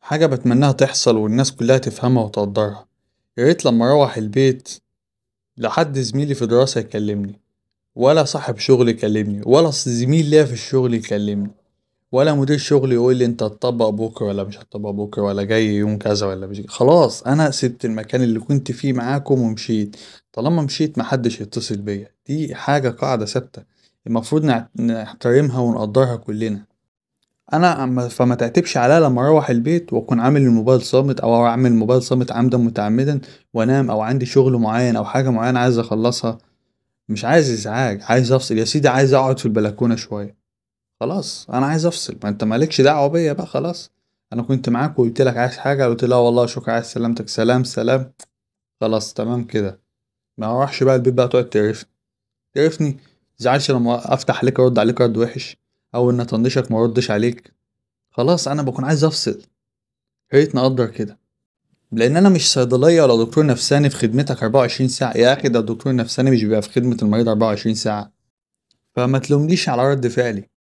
حاجة بتمناها تحصل والناس كلها تفهمها وتقدرها يا ريت لما أروح البيت لحد زميلي في دراسة يكلمني ولا صاحب شغل يكلمني ولا زميل ليا في الشغل يكلمني ولا مدير شغلي يقول لي انت هتطبق بكره ولا مش هتطبق بكره ولا جاي يوم كذا ولا مش خلاص انا سبت المكان اللي كنت فيه معاكم ومشيت طالما مشيت محدش يتصل بيا دي حاجه قاعده ثابته المفروض نحترمها ونقدرها كلنا انا فما تعتبش عليا لما اروح البيت واكون عامل الموبايل صامت او اعمل الموبايل صامت عمدا متعمدا وانام او عندي شغل معين او حاجه معينه عايز اخلصها مش عايز ازعاج عايز افصل يا سيدي عايز اقعد في البلكونه شويه خلاص انا عايز افصل ما انت مالكش دعوه بيا بقى خلاص انا كنت معاك وقلت لك عايز حاجه قلت لا والله شكرا عايز سلامتك سلام سلام خلاص تمام كده ما اروحش بقى البيت بقى تقعد تعرفني تعرفني زعلش لما افتح عليك ارد عليك رد وحش او ان طنشك ما ردش عليك خلاص انا بكون عايز افصل يا ريت نقدر كده لان انا مش صيدليه ولا دكتور نفساني في خدمتك 24 ساعه يا اخي ده الدكتور النفساني مش بيبقى في خدمه المريض 24 ساعه فما تلومليش على رد فعلي